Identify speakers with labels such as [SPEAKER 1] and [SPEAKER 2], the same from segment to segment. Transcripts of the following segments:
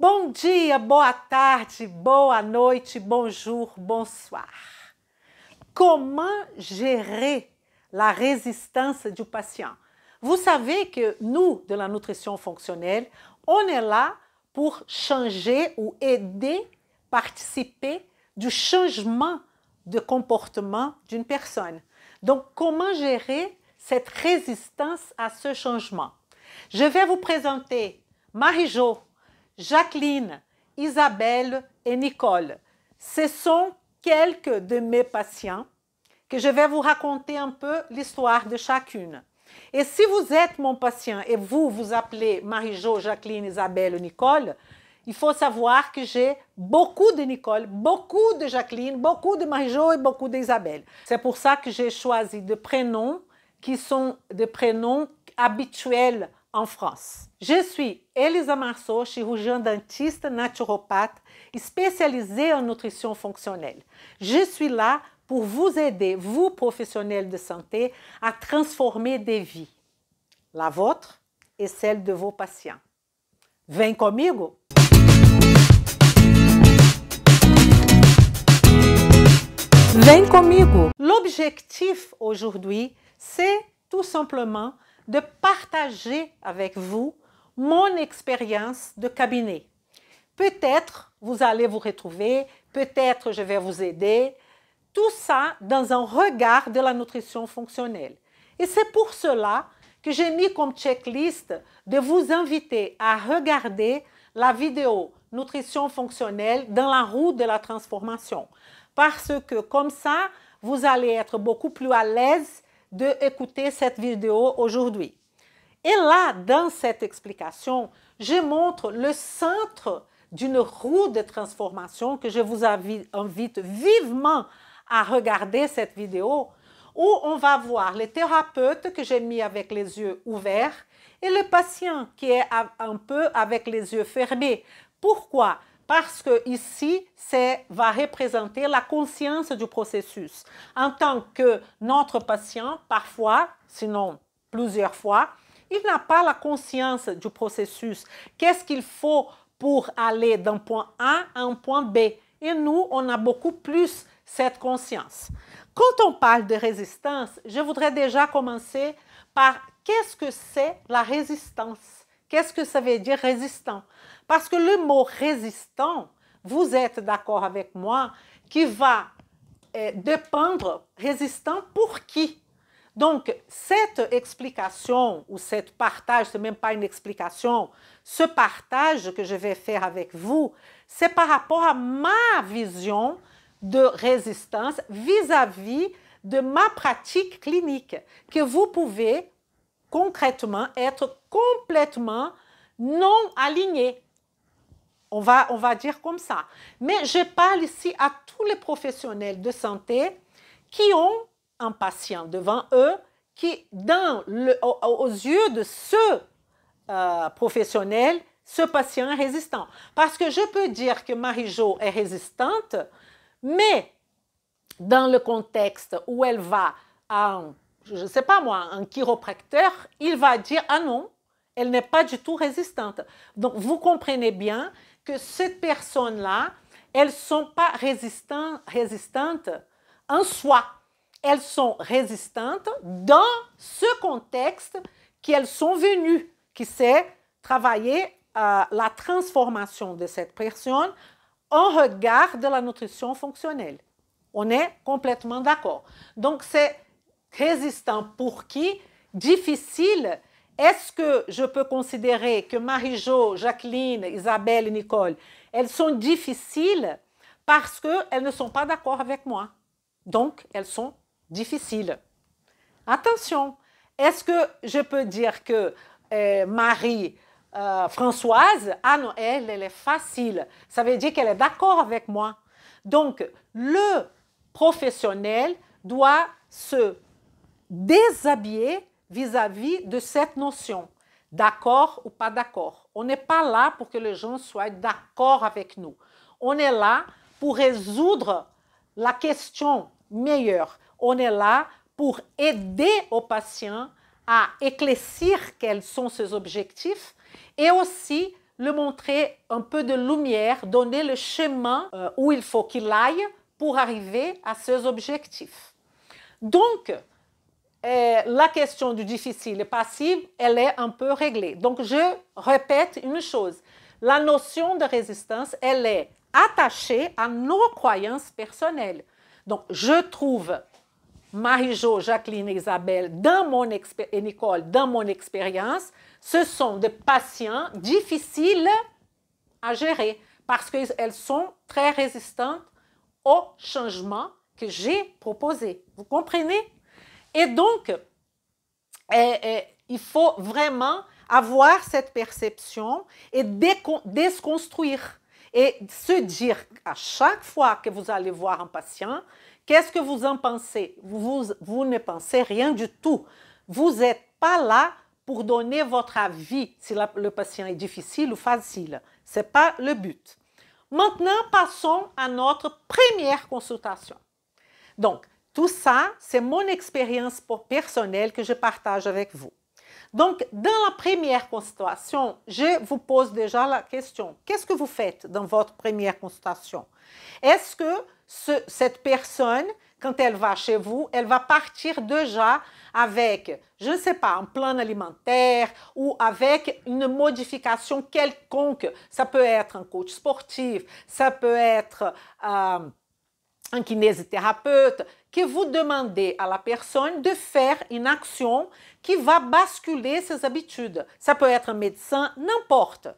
[SPEAKER 1] Bom dia, boa tarde, boa noite, bonjour, bonsoir. Comment gérer la résistance du patient Vous savez que nous, de la nutrition fonctionnelle, on est là pour changer ou aider, participer du changement de comportement d'une personne. Donc, comment gérer cette résistance à ce changement Je vais vous présenter Marie-Jo Jacqueline, Isabelle et Nicole. Ce sont quelques de mes patients que je vais vous raconter un peu l'histoire de chacune. Et si vous êtes mon patient et vous vous appelez Marie-Jo, Jacqueline, Isabelle ou Nicole, il faut savoir que j'ai beaucoup de Nicole, beaucoup de Jacqueline, beaucoup de Marie-Jo et beaucoup d'Isabelle. C'est pour ça que j'ai choisi des prénoms qui sont des prénoms habituels en France. Je suis Elisa Marceau, chirurgien dentiste naturopathe spécialisée en nutrition fonctionnelle. Je suis là pour vous aider, vous professionnels de santé, à transformer des vies, la vôtre et celle de vos patients. Venez comigo! Venez comigo! L'objectif aujourd'hui, c'est tout simplement de partager avec vous mon expérience de cabinet. Peut-être vous allez vous retrouver, peut-être je vais vous aider. Tout ça dans un regard de la nutrition fonctionnelle. Et c'est pour cela que j'ai mis comme checklist de vous inviter à regarder la vidéo Nutrition fonctionnelle dans la roue de la transformation. Parce que comme ça, vous allez être beaucoup plus à l'aise d'écouter cette vidéo aujourd'hui. Et là, dans cette explication, je montre le centre d'une roue de transformation que je vous invite vivement à regarder cette vidéo où on va voir les thérapeutes que j'ai mis avec les yeux ouverts et le patient qui est un peu avec les yeux fermés. Pourquoi parce que ici, c'est va représenter la conscience du processus. En tant que notre patient, parfois, sinon plusieurs fois, il n'a pas la conscience du processus. Qu'est-ce qu'il faut pour aller d'un point A à un point B Et nous, on a beaucoup plus cette conscience. Quand on parle de résistance, je voudrais déjà commencer par qu'est-ce que c'est la résistance Qu'est-ce que ça veut dire résistant parce que le mot résistant, vous êtes d'accord avec moi, qui va euh, dépendre, résistant pour qui donc, cette explication ou cette partage, ce n'est même pas une explication, ce partage que je vais faire avec vous, c'est par rapport à ma vision de résistance vis à -vis de ma pratique clinique, que vous pouvez concrètement être complètement non aligné. On va, on va dire comme ça. Mais je parle ici à tous les professionnels de santé qui ont un patient devant eux qui, dans aux yeux de ce euh, professionnel, ce patient est résistant. Parce que je peux dire que Marie-Jo est résistante, mais dans le contexte où elle va à je ne sais pas moi, un chiropracteur, il va dire ah non, elle n'est pas du tout résistante. Donc vous comprenez bien que ces personnes-là, elles ne sont pas résistantes, en soi. Elles sont résistantes dans ce contexte qu'elles sont venues, qui c'est travailler euh, la transformation de cette personne en regard de la nutrition fonctionnelle. On est complètement d'accord. Donc c'est résistant pour qui difficile est-ce que je peux considérer que Marie-Jo, Jacqueline, Isabelle et Nicole, elles sont difficiles parce qu'elles ne sont pas d'accord avec moi. Donc, elles sont difficiles. Attention, est-ce que je peux dire que euh, Marie, euh, Françoise, ah elle, elle est facile. Ça veut dire qu'elle est d'accord avec moi. Donc, le professionnel doit se déshabiller vis-à-vis de cette notion, d'accord ou pas d'accord. On n'est pas là pour que les gens soient d'accord avec nous. On est là pour résoudre la question meilleure. On est là pour aider au patient à éclaircir quels sont ses objectifs et aussi le montrer un peu de lumière, donner le chemin euh, où il faut qu'il aille pour arriver à ses objectifs. Donc, la question du difficile et passif, elle est un peu réglée. Donc, je répète une chose. La notion de résistance, elle est attachée à nos croyances personnelles. Donc, je trouve Marie-Jo, Jacqueline Isabelle, dans mon et Nicole, dans mon expérience, ce sont des patients difficiles à gérer parce qu'elles sont très résistantes au changement que j'ai proposé. Vous comprenez et donc, eh, eh, il faut vraiment avoir cette perception et déconstruire et se dire à chaque fois que vous allez voir un patient, qu'est-ce que vous en pensez vous, ne pensez rien du tout. Vous n'êtes pas là pour donner votre avis si le patient est difficile ou facile. Ce n'est pas le but. Maintenant, passons à notre première consultation. Donc, tout ça, c'est mon expérience personnelle que je partage avec vous. Donc, dans la première consultation, je vous pose déjà la question, qu'est-ce que vous faites dans votre première consultation? Est-ce que cette personne, quand elle va chez vous, elle va partir déjà avec, je ne sais pas, un plan alimentaire ou avec une modification quelconque. Ça peut être un coach sportif, ça peut être... Euh, un kinésithérapeute, que vous demandez à la personne de faire une action qui va basculer ses habitudes. Ça peut être un médecin, n'importe.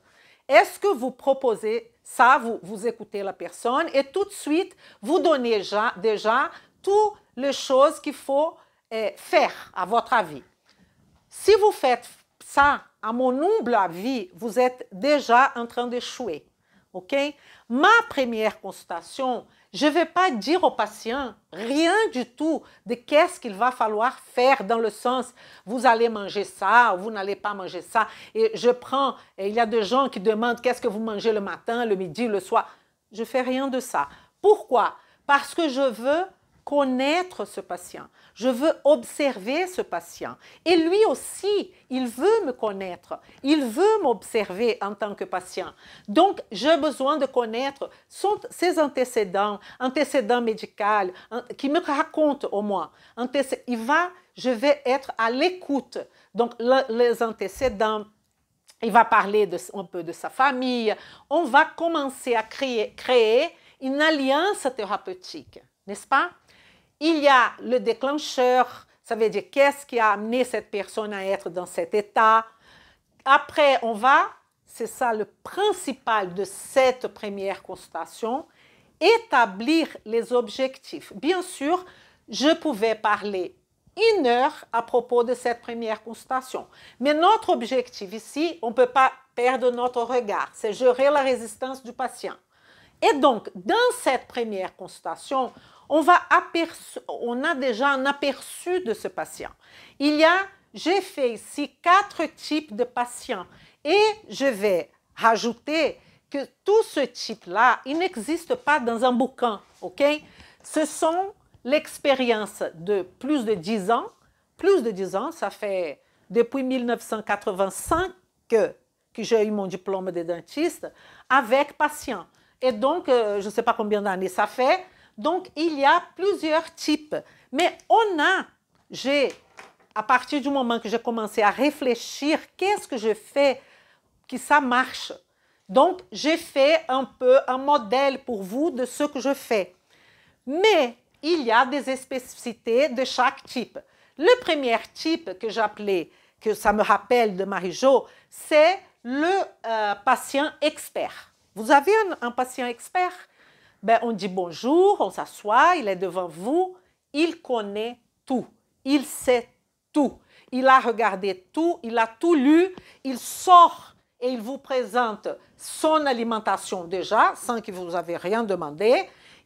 [SPEAKER 1] Est-ce que vous proposez ça, vous, vous écoutez la personne et tout de suite, vous donnez déjà, toutes les choses qu'il faut eh, faire, à votre avis. Si vous faites ça, à mon humble avis, vous êtes déjà en train d'échouer. OK? Ma première constatation, je ne vais pas dire au patient rien du tout de qu'est-ce qu'il va falloir faire dans le sens vous allez manger ça, vous n'allez pas manger ça. Et je prends, il y a des gens qui demandent qu'est-ce que vous mangez le matin, le midi, le soir. Je ne fais rien de ça. Pourquoi Parce que je veux connaître ce patient. Je veux observer ce patient. Et lui aussi, il veut me connaître. Il veut m'observer en tant que patient. Donc, j'ai besoin de connaître ses antécédents, antécédents médicaux, qui me raconte au moins. Il va, je vais être à l'écoute. Donc, les antécédents, il va parler un peu de sa famille. On va commencer à créer une alliance thérapeutique, n'est-ce pas? il y a le déclencheur, ça veut dire qu'est-ce qui a amené cette personne à être dans cet état. Après, on va, c'est ça le principal de cette première constatation, établir les objectifs. Bien sûr, je pouvais parler une heure à propos de cette première constatation. Mais notre objectif ici, on ne peut pas perdre notre regard, c'est gérer la résistance du patient. Et donc, dans cette première constatation, on, a déjà un aperçu de ce patient. Il y a, j'ai fait ici quatre types de patients et je vais rajouter que tout ce type-là, il n'existe pas dans un bouquin, OK? Ce sont l'expérience de plus de 10 ans. Plus de dix ans, ça fait depuis 1985 que, j'ai eu mon diplôme de dentiste avec patients. Et donc, euh, je ne sais pas combien d'années ça fait, donc, il y a plusieurs types. Mais on a, j'ai, à partir du moment que j'ai commencé à réfléchir, qu'est-ce que je fais que ça marche Donc, j'ai fait un peu un modèle pour vous de ce que je fais. Mais il y a des spécificités de chaque type. Le premier type que j'appelais, que ça me rappelle de Marie-Jo, c'est le euh, patient expert. Vous avez un patient expert ben, on dit bonjour, on s'assoit, il est devant vous, il connaît tout, il sait tout, il a regardé tout, il a tout lu, il sort et il vous présente son alimentation déjà, sans que vous avez rien demandé.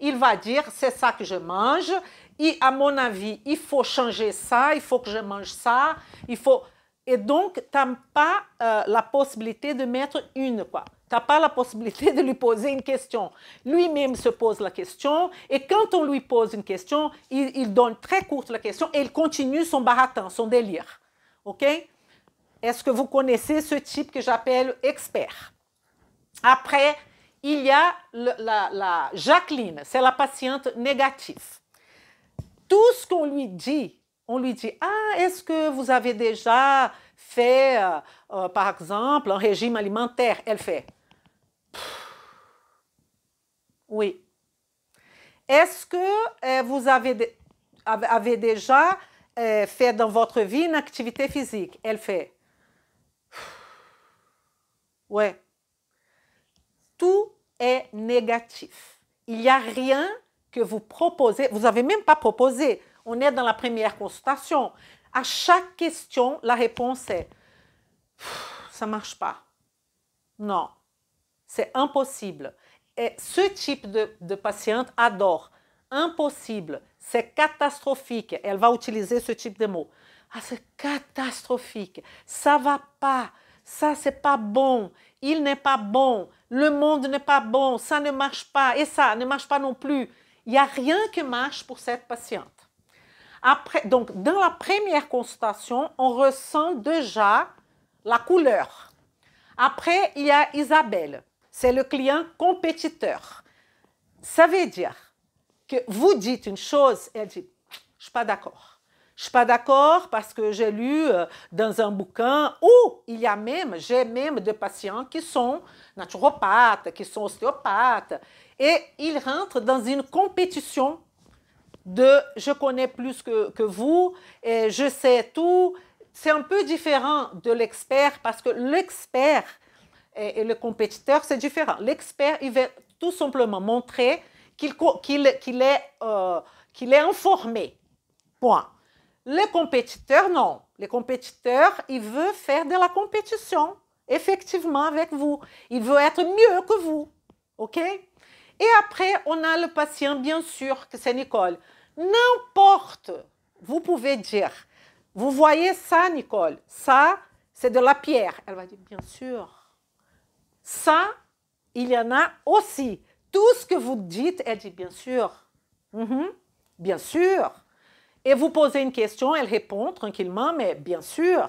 [SPEAKER 1] Il va dire, c'est ça que je mange, et à mon avis, il faut changer ça, il faut que je mange ça, il faut... Et donc, tu n'as pas euh, la possibilité de mettre une, quoi n'as pas la possibilité de lui poser une question. Lui-même se pose la question et quand on lui pose une question, il, donne très courte la question et il continue son baratin, son délire. OK? Est-ce que vous connaissez ce type que j'appelle expert? Après, il y a la, Jacqueline, c'est la patiente négative. Tout ce qu'on lui dit, on lui dit, ah, est-ce que vous avez déjà fait, euh, euh, par exemple, un régime alimentaire Elle fait, oui. Est-ce que euh, vous avez, déjà euh, fait dans votre vie une activité physique Elle fait. Oui. Tout est négatif. Il n'y a rien que vous proposez. Vous n'avez même pas proposé. On est dans la première consultation. À chaque question, la réponse est ça ne marche pas. Non. C'est impossible. Et ce type de, patiente adore. Impossible. C'est catastrophique. Elle va utiliser ce type de mots. Ah, c'est catastrophique. Ça va pas. Ça, c'est pas bon. Il n'est pas bon. Le monde n'est pas bon. Ça ne marche pas. Et ça ne marche pas non plus. Il n'y a rien qui marche pour cette patiente. donc, dans la première consultation, on ressent déjà la couleur. Après, il y a Isabelle c'est le client compétiteur. Ça veut dire que vous dites une chose, et elle dit, je suis pas d'accord. Je suis pas d'accord parce que j'ai lu euh, dans un bouquin où il y a même, j'ai même des patients qui sont naturopathes, qui sont ostéopathes et ils rentrent dans une compétition de je connais plus que, que vous et je sais tout. C'est un peu différent de l'expert parce que l'expert, et, le compétiteur, c'est différent. L'expert, il veut tout simplement montrer qu'il est, euh, est informé. Point. Le compétiteur, non. Le compétiteur, il veut faire de la compétition, effectivement, avec vous. Il veut être mieux que vous. OK? Et après, on a le patient, bien sûr, que c'est Nicole. N'importe, vous pouvez dire, vous voyez ça, Nicole, ça, c'est de la pierre. Elle va dire, bien sûr. Ça, il y en a aussi. Tout ce que vous dites elle dit bien sûr. Mhm. bien sûr. Et vous posez une question, elle répond tranquillement, mais bien sûr.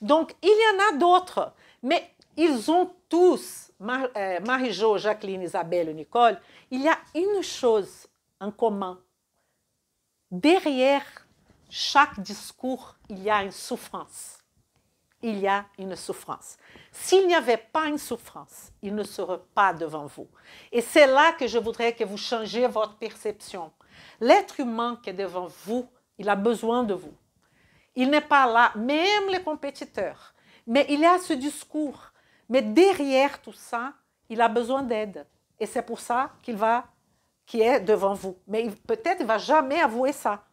[SPEAKER 1] Donc, il y en a d'autres. Mais ils ont tous, euh, Marie-Jo, Jacqueline, Isabelle, Nicole, il y a une chose en commun. Derrière chaque discours, il y a une souffrance il y a une souffrance. S'il n'y avait pas une souffrance, il ne serait pas devant vous. Et c'est là que je voudrais que vous changiez votre perception. L'être humain qui est devant vous, il a besoin de vous. Il n'est pas là, même les compétiteurs. Mais il y a ce discours. Mais derrière tout ça, il a besoin d'aide. Et c'est pour ça qu'il va, qui est devant vous. Mais peut-être va jamais avouer ça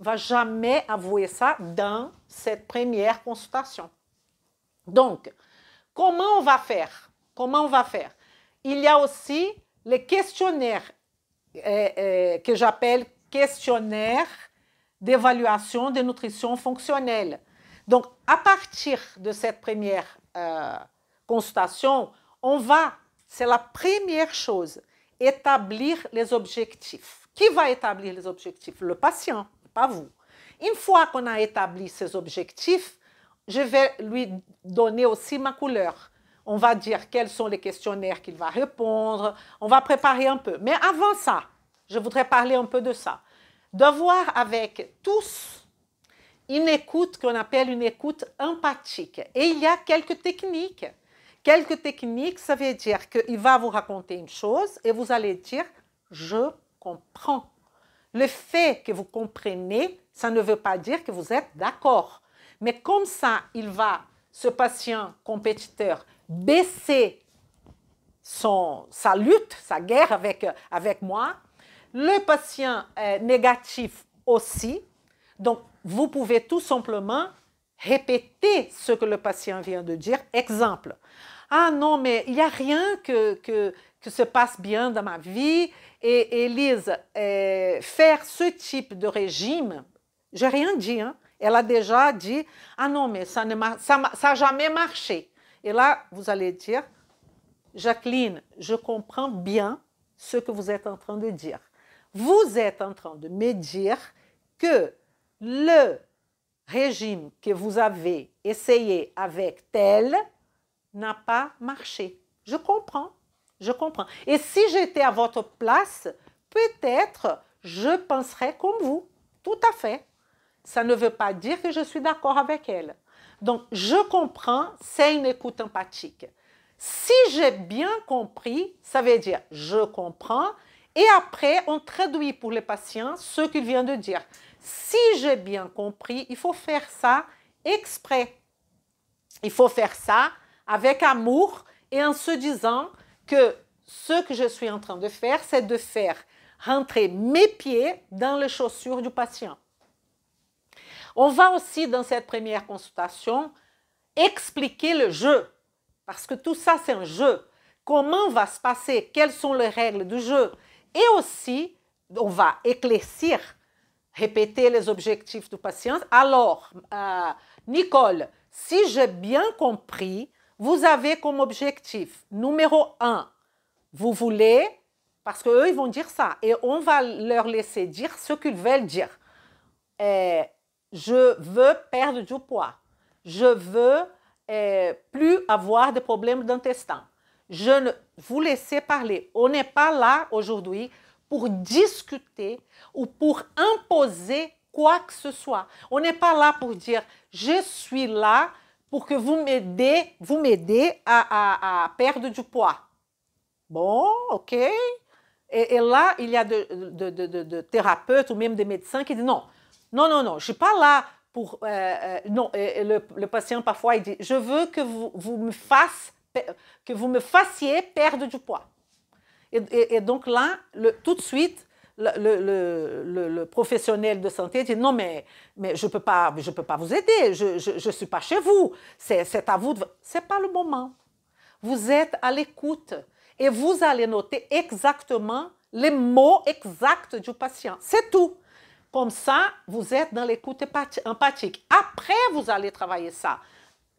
[SPEAKER 1] va jamais avouer ça dans cette première consultation. Donc, comment on va faire Comment on va faire Il y a aussi les questionnaires euh, euh, que j'appelle questionnaire d'évaluation de nutrition fonctionnelle. Donc, à partir de cette première euh, consultation, on va, c'est la première chose, établir les objectifs. Qui va établir les objectifs Le patient pas vous. Une fois qu'on a établi ses objectifs, je vais lui donner aussi ma couleur. On va dire quels sont les questionnaires qu'il va répondre. On va préparer un peu. Mais avant ça, je voudrais parler un peu de ça. Devoir avec tous une écoute qu'on appelle une écoute empathique. Et il y a quelques techniques. Quelques techniques, ça veut dire qu'il va vous raconter une chose et vous allez dire, je comprends. Le fait que vous comprenez, ça ne veut pas dire que vous êtes d'accord. Mais comme ça, il va, ce patient compétiteur, baisser son, sa lutte, sa guerre avec, avec moi. Le patient euh, négatif aussi. Donc, vous pouvez tout simplement répéter ce que le patient vient de dire. Exemple. Ah non, mais il n'y a rien qui que se passe bien dans ma vie, et Elisa, euh, faire ce type de régime, je n'ai rien dit, hein. Elle a déjà dit, ah non, mais ça n'a ça, ça jamais marché. Et là, vous allez dire, Jacqueline, je comprends bien ce que vous êtes en train de dire. Vous êtes en train de me dire que le régime que vous avez essayé avec tel n'a pas marché. Je comprends. Je comprends. Et si j'étais à votre place, peut-être je penserais comme vous. Tout à fait. Ça ne veut pas dire que je suis d'accord avec elle. Donc, je comprends, c'est une écoute empathique. Si j'ai bien compris, ça veut dire je comprends. Et après, on traduit pour les patients ce qu'il vient de dire. Si j'ai bien compris, il faut faire ça exprès. Il faut faire ça avec amour et en se disant, que ce que je suis en train de faire, c'est de faire rentrer mes pieds dans les chaussures du patient. On va aussi, dans cette première consultation, expliquer le jeu, parce que tout ça, c'est un jeu. Comment va se passer Quelles sont les règles du jeu Et aussi, on va éclaircir, répéter les objectifs du patient. Alors, euh, Nicole, si j'ai bien compris, vous avez comme objectif, numéro un, vous voulez, parce qu'eux, ils vont dire ça, et on va leur laisser dire ce qu'ils veulent dire. Euh, je veux perdre du poids. Je veux euh, plus avoir de problèmes d'intestin. Je ne vous laissez parler. On n'est pas là aujourd'hui pour discuter ou pour imposer quoi que ce soit. On n'est pas là pour dire je suis là pour que vous m'aidez, vous à, perdre du poids. Bon, ok. Et, là, il y a de, thérapeutes ou même des médecins qui disent non, non, non, non, je suis pas là pour... Euh, euh, non, le, le, patient parfois, il dit, je veux que vous, me, fassiez perdre du poids. Et, donc là, tout de suite, le, professionnel de santé dit non, mais, mais je ne peux, pas, je peux pas vous aider, je ne suis pas chez vous, c'est à vous de... Ce pas le moment. Vous êtes à l'écoute et vous allez noter exactement les mots exacts du patient. C'est tout. Comme ça, vous êtes dans l'écoute empathique. Après, vous allez travailler ça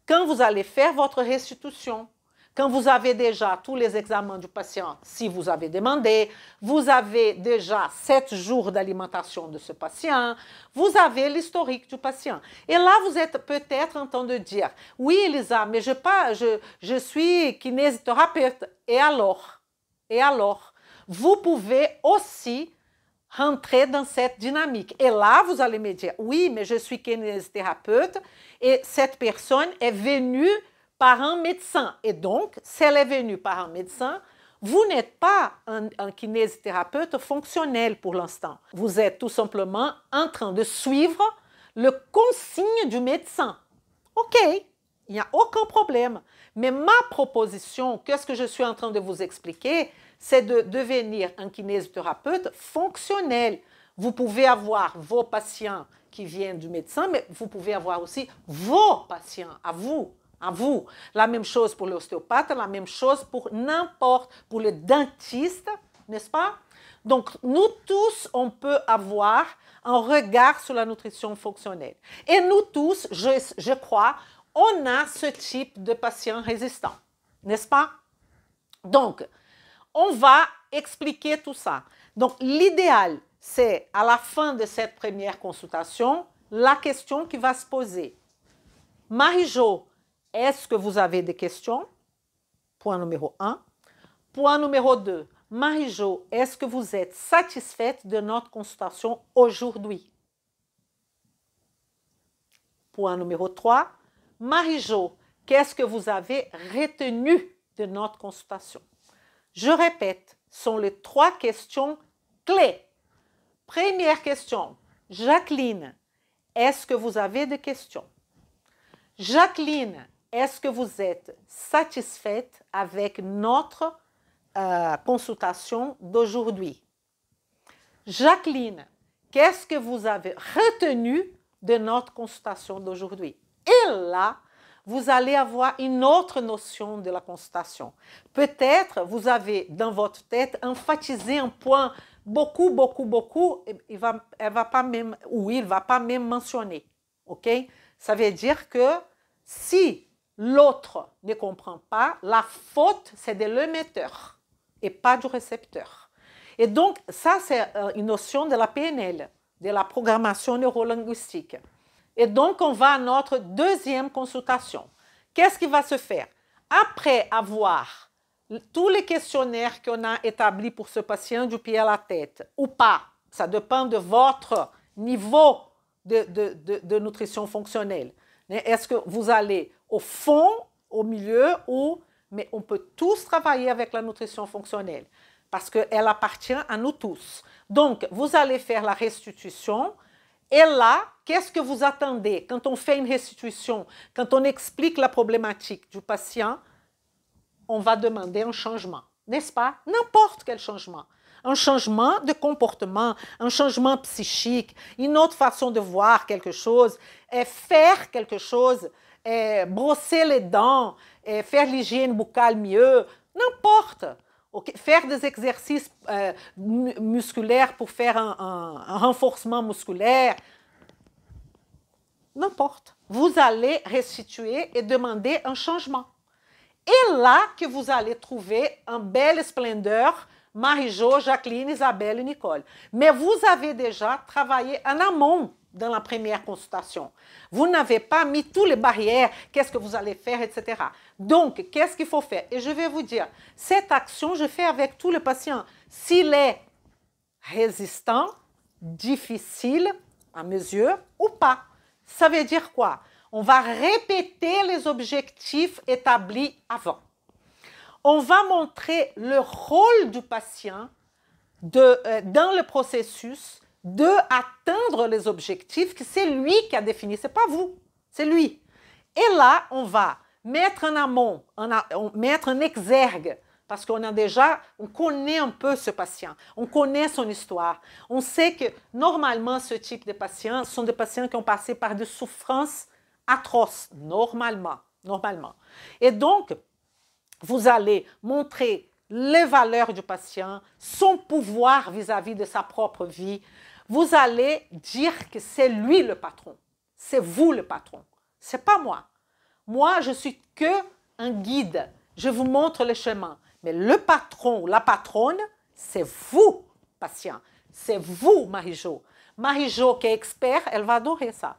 [SPEAKER 1] quand vous allez faire votre restitution. Quand vous avez déjà tous les examens du patient, si vous avez demandé, vous avez déjà sept jours d'alimentation de ce patient, vous avez l'historique du patient. Et là, vous êtes peut-être en train de dire, oui, Elisa, mais je, pas, je, suis kinésithérapeute. Et alors Et alors Vous pouvez aussi rentrer dans cette dynamique. Et là, vous allez me dire, oui, mais je suis kinésithérapeute et cette personne est venue par un médecin. Et donc, si elle est venue par un médecin, vous n'êtes pas un, kinésithérapeute fonctionnel pour l'instant. Vous êtes tout simplement en train de suivre le consigne du médecin. OK, il n'y a aucun problème. Mais ma proposition, qu'est-ce que je suis en train de vous expliquer, c'est de devenir un kinésithérapeute fonctionnel. Vous pouvez avoir vos patients qui viennent du médecin, mais vous pouvez avoir aussi vos patients à vous à vous. La même chose pour l'ostéopathe, la même chose pour n'importe, pour le dentiste, n'est-ce pas? Donc, nous tous, on peut avoir un regard sur la nutrition fonctionnelle. Et nous tous, je, crois, on a ce type de patient résistant, n'est-ce pas? Donc, on va expliquer tout ça. Donc, l'idéal, c'est à la fin de cette première consultation, la question qui va se poser. Marie-Jo, est-ce que vous avez des questions Point numéro 1. Point numéro 2. Marie-Jo, est-ce que vous êtes satisfaite de notre consultation aujourd'hui? Point numéro 3. Marie-Jo, qu'est-ce que vous avez retenu de notre consultation? Je répète, ce sont les trois questions clés. Première question, Jacqueline, est-ce que vous avez des questions? Jacqueline, est-ce que vous êtes satisfaite avec notre euh, consultation d'aujourd'hui Jacqueline, qu'est-ce que vous avez retenu de notre consultation d'aujourd'hui Et là, vous allez avoir une autre notion de la consultation. Peut-être vous avez dans votre tête enfatisé un point beaucoup, beaucoup, beaucoup, il va, elle va pas même, ou il ne va pas même mentionner. OK? Ça veut dire que si l'autre ne comprend pas, la faute, c'est de l'émetteur et pas du récepteur. Et donc, ça, c'est euh, une notion de la PNL, de la programmation neurolinguistique. Et donc, on va à notre deuxième consultation. Qu'est-ce qui va se faire Après avoir tous les questionnaires qu'on a établis pour ce patient du pied à la tête, ou pas, ça dépend de votre niveau de, de nutrition fonctionnelle. Est-ce que vous allez au fond, au milieu, ou, mais on peut tous travailler avec la nutrition fonctionnelle parce qu'elle appartient à nous tous. Donc, vous allez faire la restitution. Et là, qu'est-ce que vous attendez quand on fait une restitution, quand on explique la problématique du patient On va demander un changement, n'est-ce pas N'importe quel changement. Un changement de comportement, un changement psychique, une autre façon de voir quelque chose, est faire quelque chose eh, brosser les dents, eh, faire l'hygiène buccale mieux, n'importe. Faire des exercices euh, musculaires pour faire un, renforcement musculaire, n'importe. Vous allez restituer et demander un changement. Et là que vous allez trouver un bel esplendeur, Marie-Jo, Jacqueline, Isabelle et Nicole. Mais vous avez déjà travaillé en amont dans la première consultation. Vous n'avez pas mis toutes les barrières, qu'est-ce que vous allez faire, etc. Donc, qu'est-ce qu'il faut faire Et je vais vous dire, cette action, je fais avec tous les patients. S'il est résistant, difficile à mesure ou pas, ça veut dire quoi On va répéter les objectifs établis avant. On va montrer le rôle du patient de, euh, dans le processus de atteindre les objectifs que c'est lui qui a défini, c'est pas vous, c'est lui. Et là, on va mettre en amont, mettre en exergue, parce qu'on a déjà, on connaît un peu ce patient, on connaît son histoire, on sait que normalement ce type de patients sont des patients qui ont passé par des souffrances atroces, normalement, normalement. Et donc, vous allez montrer les valeurs du patient, son pouvoir vis à -vis de sa propre vie, vous allez dire que c'est lui le patron. C'est vous le patron. C'est pas moi. Moi, je suis que un guide. Je vous montre le chemin. Mais le patron la patronne, c'est vous, patient. C'est vous, Marie-Jo. Marie-Jo, qui est experte, elle va adorer ça.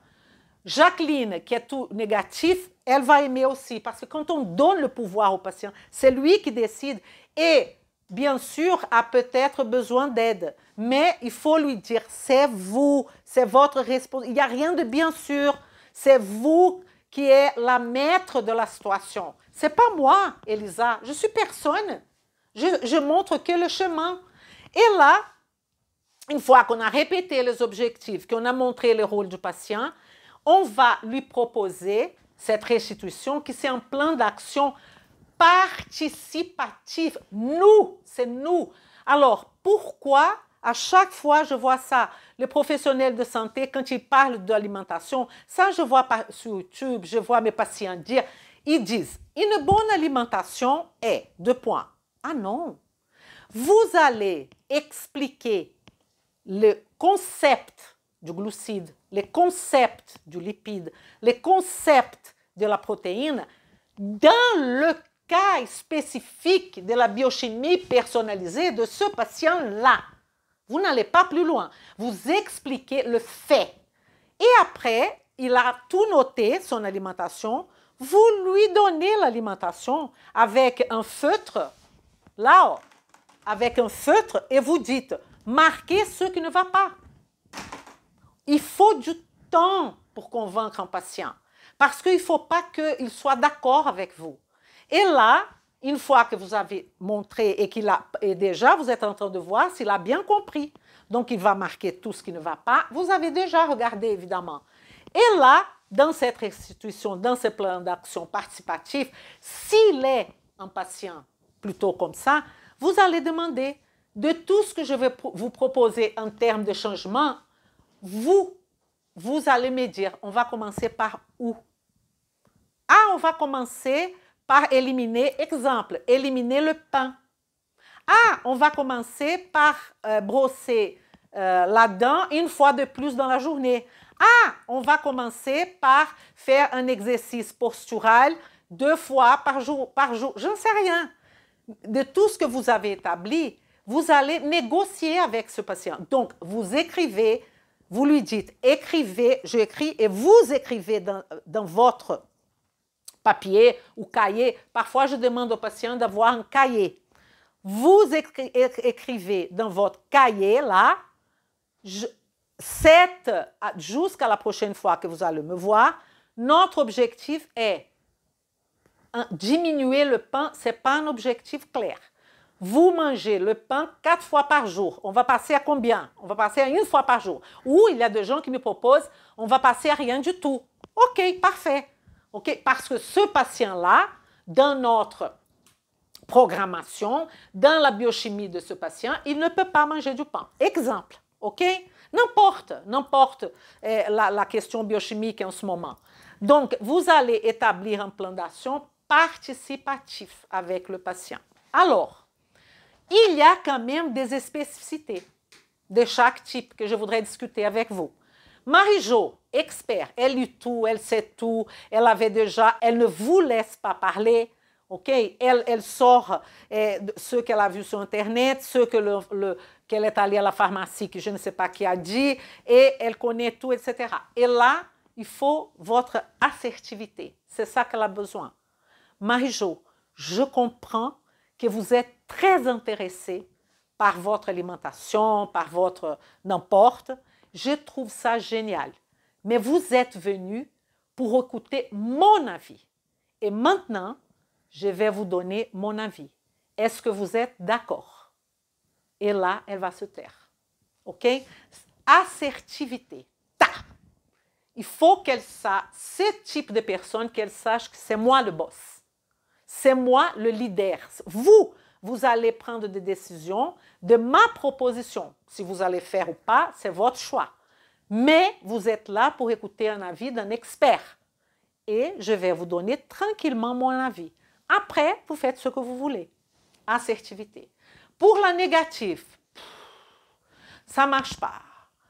[SPEAKER 1] Jacqueline, qui est tout négatif, elle va aimer aussi. Parce que quand on donne le pouvoir au patient, c'est lui qui décide. Et bien sûr, a peut-être besoin d'aide, mais il faut lui dire, c'est vous, c'est votre responsabilité. Il n'y a rien de bien sûr, c'est vous qui êtes la maître de la situation. C'est pas moi, Elisa, je suis personne. Je, je montre que le chemin. Et là, une fois qu'on a répété les objectifs, qu'on a montré le rôle du patient, on va lui proposer cette restitution qui c'est un plan d'action participatif. Nous, c'est nous. Alors, pourquoi à chaque fois je vois ça? Les professionnels de santé, quand ils parlent d'alimentation, ça je vois sur YouTube, je vois mes patients dire, ils disent, une bonne alimentation est, deux points. Ah non, vous allez expliquer le concept du glucide, le concept du lipide, le concept de la protéine dans le cas spécifique de la biochimie personnalisée de ce patient-là. Vous n'allez pas plus loin. Vous expliquez le fait. Et après, il a tout noté, son alimentation. Vous lui donnez l'alimentation avec un feutre, là, avec un feutre, et vous dites, marquez ce qui ne va pas. Il faut du temps pour convaincre un patient, parce qu'il ne faut pas qu'il soit d'accord avec vous. Et là, une fois que vous avez montré et qu'il a, déjà vous êtes en train de voir s'il a bien compris. Donc il va marquer tout ce qui ne va pas. Vous avez déjà regardé évidemment. Et là, dans cette restitution, dans ce plan d'action participatif, s'il est un patient plutôt comme ça, vous allez demander de tout ce que je vais vous proposer en termes de changement, vous, vous allez me dire, on va commencer par où Ah, on va commencer par éliminer, exemple, éliminer le pain. Ah, on va commencer par euh, brosser euh, la dent une fois de plus dans la journée. Ah, on va commencer par faire un exercice postural deux fois par jour, par jour. Je ne sais rien. De tout ce que vous avez établi, vous allez négocier avec ce patient. Donc, vous écrivez, vous lui dites, écrivez, je écris et vous écrivez dans, dans votre papier ou cahier. Parfois, je demande au patient d'avoir un cahier. Vous écrivez dans votre cahier, là, 7 ah, jusqu'à la prochaine fois que vous allez me voir, notre objectif est diminuer le pain. Ce n'est pas un objectif clair. Vous mangez le pain quatre fois par jour. On va passer à combien On va passer à une fois par jour. Ou il y a des gens qui me proposent, on va passer à rien du tout. Ok, parfait. OK? Parce que ce patient-là, dans notre programmation, dans la biochimie de ce patient, il ne peut pas manger du pain. Exemple, OK? N'importe, n'importe eh, la question biochimique en ce moment. Donc, vous allez établir un plan d'action participatif avec le patient. Alors, il y a quand même des spécificités de chaque type que je voudrais discuter avec vous. Marie-Jo, expert, elle lit tout, elle sait tout, elle avait déjà, elle ne vous laisse pas parler. OK? Elle, sort eh, ce qu'elle a vu sur Internet, ce qu'elle est allée à la pharmacie, que je ne sais pas qui a dit, et elle connaît tout, etc. Et là, il faut votre assertivité. C'est ça qu'elle a besoin. Marie-Jo, je comprends que vous êtes très intéressée par votre alimentation, par votre n'importe, je trouve ça génial. Mais vous êtes venu pour écouter mon avis. Et maintenant, je vais vous donner mon avis. Est-ce que vous êtes d'accord? Et là, elle va se taire. OK? Assertivité. Ta! Il faut qu'elle sache, ce type de personne, qu'elle sache que c'est moi le boss. C'est moi le leader. Vous, vous allez prendre des décisions de ma proposition. Si vous allez faire ou pas, c'est votre choix. Mais vous êtes là pour écouter un avis d'un expert. Et je vais vous donner tranquillement mon avis. Après, vous faites ce que vous voulez. Assertivité. Pour la négative, ça marche pas.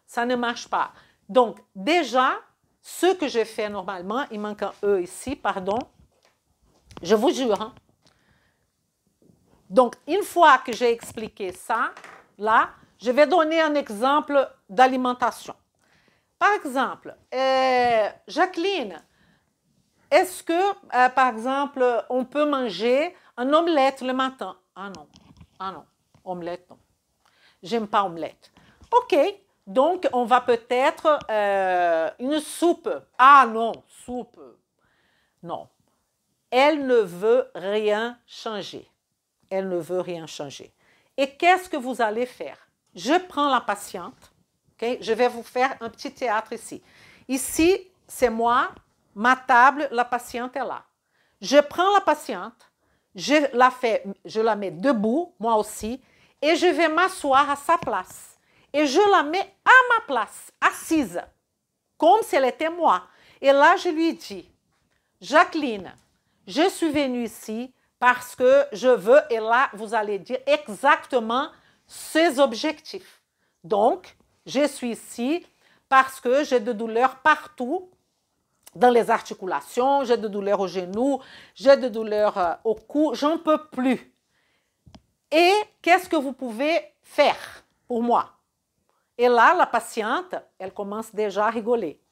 [SPEAKER 1] Ça ne marche pas. Donc, déjà, ce que je fais normalement, il manque un E ici, pardon. Je vous jure, hein, donc, une fois que j'ai expliqué ça, là, je vais donner un exemple d'alimentation. Par exemple, euh, Jacqueline, est-ce que, euh, par exemple, on peut manger un omelette le matin? Ah non, ah non, omelette non. J'aime pas omelette. OK, donc on va peut-être euh, une soupe. Ah non, soupe. Non, elle ne veut rien changer elle ne veut rien changer. Et qu'est-ce que vous allez faire Je prends la patiente, je vais vous faire un petit théâtre ici. Ici, c'est moi, ma table, la patiente est là. Je prends la patiente, je la, fais, je la mets debout, moi aussi, et je vais m'asseoir à sa place. Et je la mets à ma place, assise, comme si elle était moi. Et là, je lui dis, Jacqueline, je suis venue ici parce que je veux, et là, vous allez dire exactement ces objectifs. Donc, je suis ici parce que j'ai de douleurs partout dans les articulations, j'ai de douleurs au genou, j'ai de douleurs euh, au cou, j'en peux plus. Et qu'est-ce que vous pouvez faire pour moi? Et là, la patiente, elle commence déjà à rigoler,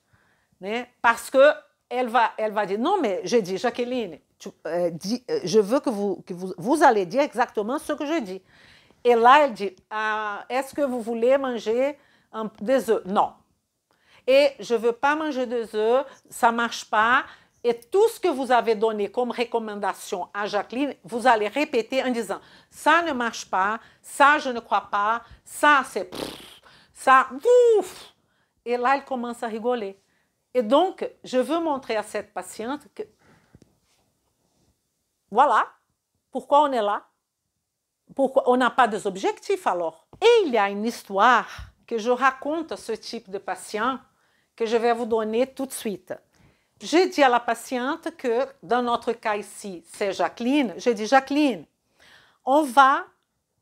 [SPEAKER 1] parce que elle va, elle va dire, non, mais j'ai dit, Jacqueline, euh, euh, je veux que, vous, que vous, vous, allez dire exactement ce que je dis. Et là, elle dit, ah, est-ce que vous voulez manger des œufs? Non. Et je veux pas manger des œufs, ça marche pas. Et tout ce que vous avez donné comme recommandation à Jacqueline, vous allez répéter en disant, ça ne marche pas, ça je ne crois pas, ça c'est... Ça, ouf! Et là, elle commence à rigoler. Et donc, je veux montrer à cette patiente que voilà pourquoi on est là. Pourquoi on n'a pas des objectifs alors. Et il y a une histoire que je raconte à ce type de patient que je vais vous donner tout de suite. J'ai dit à la patiente que dans notre cas ici, c'est Jacqueline. J'ai dit Jacqueline, on va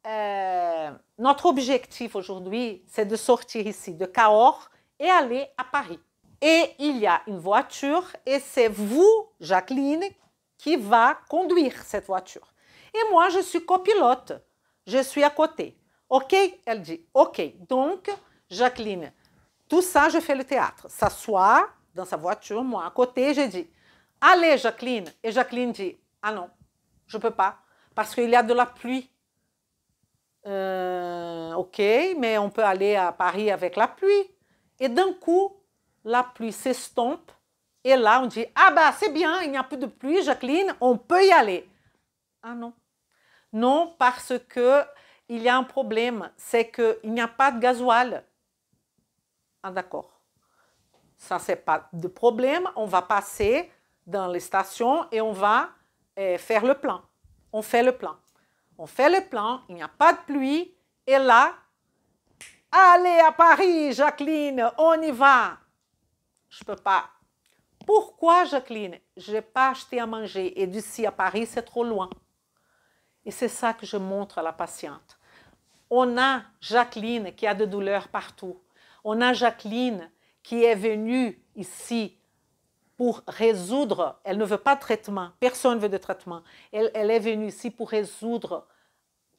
[SPEAKER 1] euh, notre objectif aujourd'hui, c'est de sortir ici de Cahors et aller à Paris. Et il y a une voiture et c'est vous, Jacqueline, qui va conduire cette voiture. Et moi, je suis copilote. Je suis à côté. OK Elle dit OK. Donc, Jacqueline, tout ça, je fais le théâtre. S'assoit dans sa voiture, moi à côté, je dis Allez, Jacqueline. Et Jacqueline dit Ah non, je ne peux pas, parce qu'il y a de la pluie. Euh, ok, mais on peut aller à Paris avec la pluie. Et d'un coup, la pluie s'estompe et là, on dit, ah bah c'est bien, il n'y a plus de pluie, Jacqueline, on peut y aller. Ah non. Non, parce que il y a un problème, c'est qu'il n'y a pas de gasoil. Ah d'accord. Ça, c'est pas de problème. On va passer dans les stations et on va eh, faire le plan. On fait le plan. On fait le plan, il n'y a pas de pluie. Et là, allez à Paris, Jacqueline, on y va. Je peux pas pourquoi, Jacqueline Je n'ai pas acheté à manger et d'ici à Paris, c'est trop loin. Et c'est ça que je montre à la patiente. On a Jacqueline qui a des douleurs partout. On a Jacqueline qui est venue ici pour résoudre, elle ne veut pas de traitement, personne ne veut de traitement. Elle, est venue ici pour résoudre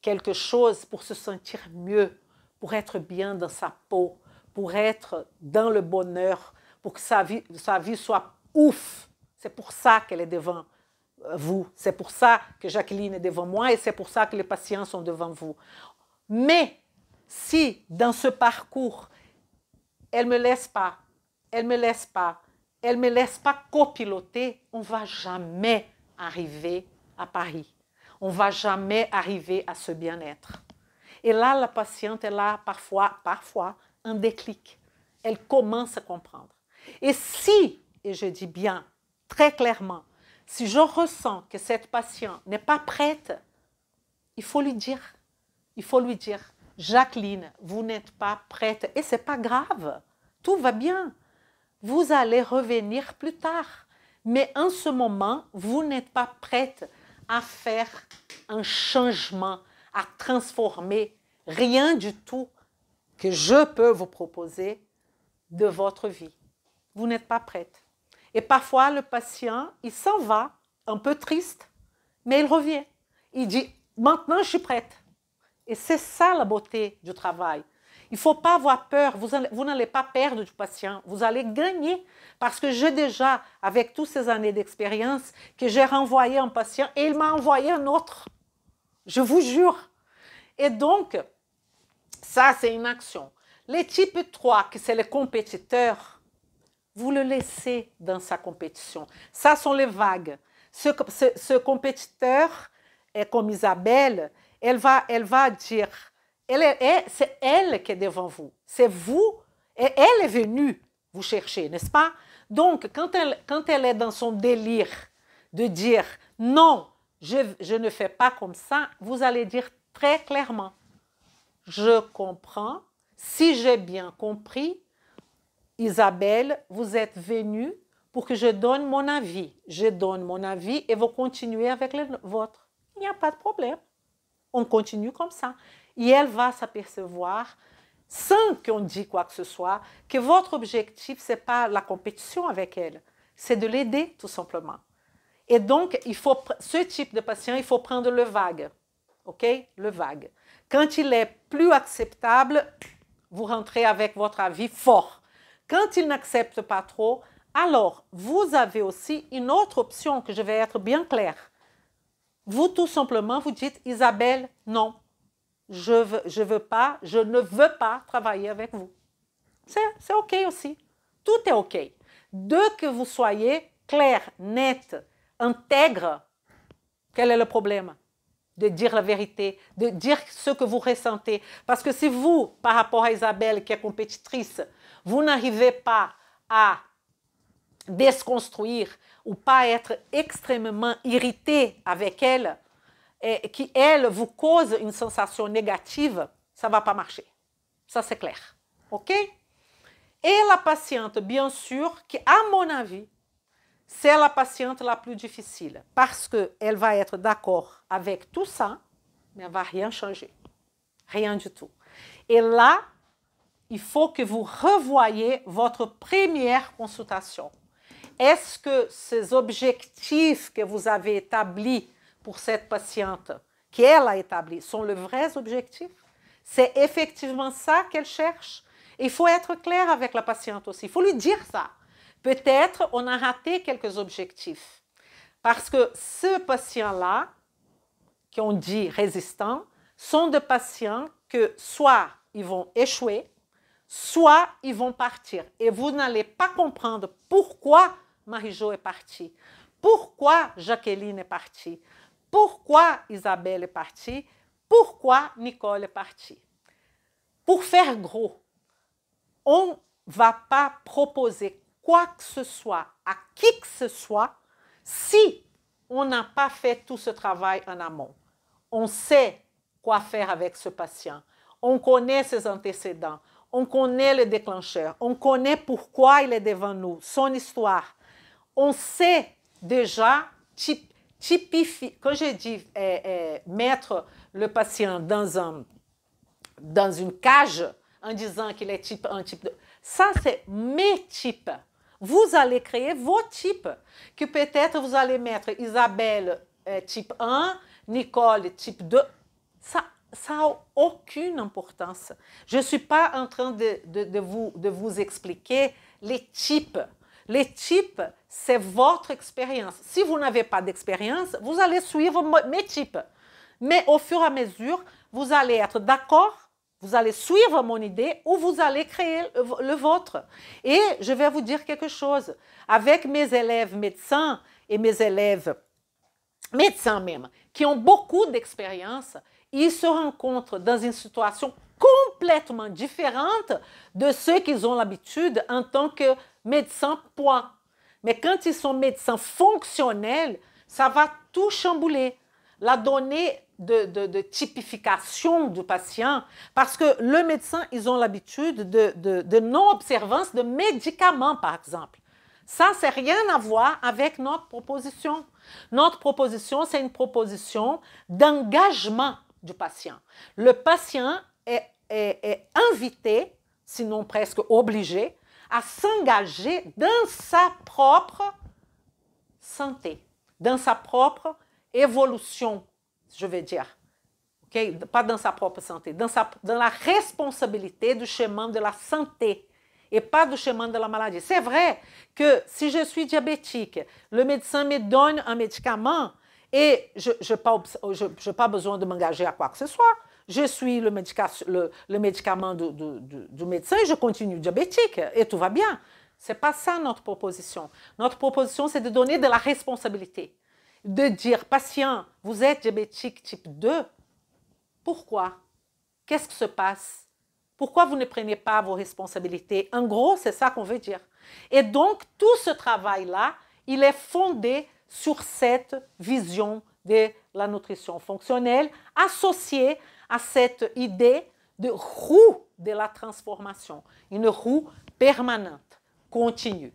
[SPEAKER 1] quelque chose, pour se sentir mieux, pour être bien dans sa peau, pour être dans le bonheur, pour que sa vie, sa vie soit ouf. C'est pour ça qu'elle est devant euh, vous. C'est pour ça que Jacqueline est devant moi et c'est pour ça que les patients sont devant vous. Mais si dans ce parcours, elle me laisse pas, elle ne me laisse pas, elle ne me laisse pas copiloter, on va jamais arriver à Paris. On va jamais arriver à ce bien-être. Et là, la patiente, elle a parfois, parfois un déclic. Elle commence à comprendre. Et si et je dis bien, très clairement, si je ressens que cette patiente n'est pas prête, il faut lui dire, il faut lui dire, Jacqueline, vous n'êtes pas prête et c'est pas grave, tout va bien. Vous allez revenir plus tard, mais en ce moment, vous n'êtes pas prête à faire un changement, à transformer rien du tout que je peux vous proposer de votre vie. Vous n'êtes pas prête. Et parfois, le patient, il s'en va, un peu triste, mais il revient. Il dit, maintenant, je suis prête. Et c'est ça la beauté du travail. Il ne faut pas avoir peur, vous, n'allez pas perdre du patient, vous allez gagner. Parce que j'ai déjà, avec toutes ces années d'expérience, que j'ai renvoyé un patient et il m'a envoyé un autre. Je vous jure. Et donc, ça, c'est une action. Les types 3, qui c'est les compétiteurs, vous le laissez dans sa compétition. Ça sont les vagues. Ce, compétiteur est comme Isabelle. Elle va, elle va dire, elle c'est elle qui est devant vous. C'est vous. Et elle est venue vous chercher, n'est-ce pas Donc, quand elle, quand elle est dans son délire de dire non, je ne fais pas comme ça, vous allez dire très clairement, je comprends, si j'ai bien compris, Isabelle, vous êtes venue pour que je donne mon avis. Je donne mon avis et vous continuez avec le vôtre. Il n'y a pas de problème. On continue comme ça. Et elle va s'apercevoir, sans qu'on dise quoi que ce soit, que votre objectif, ce n'est pas la compétition avec elle, c'est de l'aider tout simplement. Et donc, il faut, ce type de patient, il faut prendre le vague. OK? Le vague. Quand il est plus acceptable, vous rentrez avec votre avis fort. Quand ils n'acceptent pas trop, alors vous avez aussi une autre option que je vais être bien claire. Vous tout simplement vous dites Isabelle, non, je veux, je veux pas, je ne veux pas travailler avec vous. C'est ok aussi. Tout est ok. De que vous soyez clair, net, intègre, quel est le problème de dire la vérité, de dire ce que vous ressentez. Parce que si vous, par rapport à Isabelle, qui est compétitrice, vous n'arrivez pas à déconstruire ou pas être extrêmement irrité avec elle, et qui elle vous cause une sensation négative, ça va pas marcher. Ça c'est clair. OK Et la patiente, bien sûr, qui à mon avis, c'est la patiente la plus difficile parce que elle va être d'accord avec tout ça, mais elle va rien changer. Rien du tout. Et là, il faut que vous revoyez votre première consultation. Est-ce que ces objectifs que vous avez établis pour cette patiente, qu'elle a établis, sont les vrais objectifs? C'est effectivement ça qu'elle cherche? Il faut être clair avec la patiente aussi. Il faut lui dire ça. Peut-être on a raté quelques objectifs. Parce que ce patient-là, qui qu'on dit résistant sont des patients que soit ils vont échouer, soit ils vont partir. Et vous n'allez pas comprendre pourquoi Marie-Jo est partie, pourquoi Jacqueline est partie, pourquoi Isabelle est partie, pourquoi Nicole est partie. Pour faire gros, on ne va pas proposer quoi que ce soit à qui que ce soit si on n'a pas fait tout ce travail en amont. On sait quoi faire avec ce patient. On connaît ses antécédents. On connaît le déclencheur, on connaît pourquoi il est devant nous, son histoire. On sait déjà typifier, quand je dis eh, eh, mettre le patient dans, un, dans une cage en disant qu'il est type 1, type 2, ça c'est mes types. Vous allez créer vos types, que peut-être vous allez mettre Isabelle eh, type 1, Nicole type 2. Ça, ça n'a aucune importance. Je ne suis pas en train de, vous, vous expliquer les types. Les types, c'est votre expérience. Si vous n'avez pas d'expérience, vous allez suivre mes types. Mais au fur et à mesure, vous allez être d'accord, vous allez suivre mon idée ou vous allez créer le vôtre. Et je vais vous dire quelque chose. Avec mes élèves médecins et mes élèves médecins même, qui ont beaucoup d'expérience, ils se rencontrent dans une situation complètement différente de ceux qu'ils ont l'habitude en tant que médecins poids. Mais quand ils sont médecins fonctionnels, ça va tout chambouler. La donnée de, de, typification du patient, parce que le médecin, ils ont l'habitude de, de non-observance de médicaments, par exemple. Ça, c'est rien à voir avec notre proposition. Notre proposition, c'est une proposition d'engagement du patient. Le patient est, invité, sinon presque obligé, à s'engager dans sa propre santé, dans sa propre évolution, je veux dire. ok, Pas dans sa propre santé, dans, sa, dans la responsabilité du chemin de la santé et pas du chemin de la maladie. C'est vrai que si je suis diabétique, le médecin me donne un médicament, et je n'ai pas, oh, pas besoin de m'engager à quoi que ce soit. Je suis le, le, médicament du, médecin et médecin, je continue diabétique et tout va bien. Ce n'est pas ça notre proposition. Notre proposition, c'est de donner de la responsabilité. De dire, patient, vous êtes diabétique type 2, pourquoi Qu'est-ce qui se passe Pourquoi vous ne prenez pas vos responsabilités En gros, c'est ça qu'on veut dire. Et donc, tout ce travail-là, il est fondé sur cette vision de la nutrition fonctionnelle associée à cette idée de roue de la transformation, une roue permanente, continue.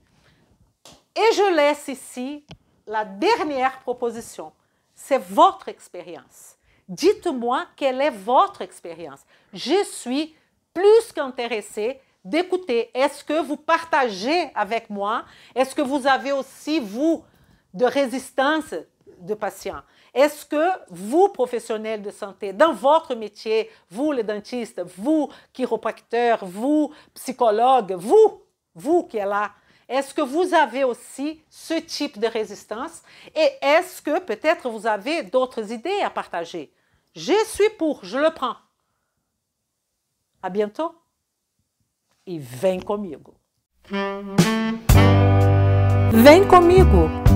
[SPEAKER 1] Et je laisse ici la dernière proposition. C'est votre expérience. Dites-moi quelle est votre expérience. Je suis plus qu'intéressée d'écouter. Est-ce que vous partagez avec moi? Est-ce que vous avez aussi, vous, de résistance de patients. Est-ce que vous, professionnels de santé, dans votre métier, vous les dentistes, vous chiropracteurs, vous psychologues, vous, vous qui êtes là, est-ce que vous avez aussi ce type de résistance et est-ce que peut-être vous avez d'autres idées à partager Je suis pour, je le prends. À bientôt et moi. comigo. Vem comigo!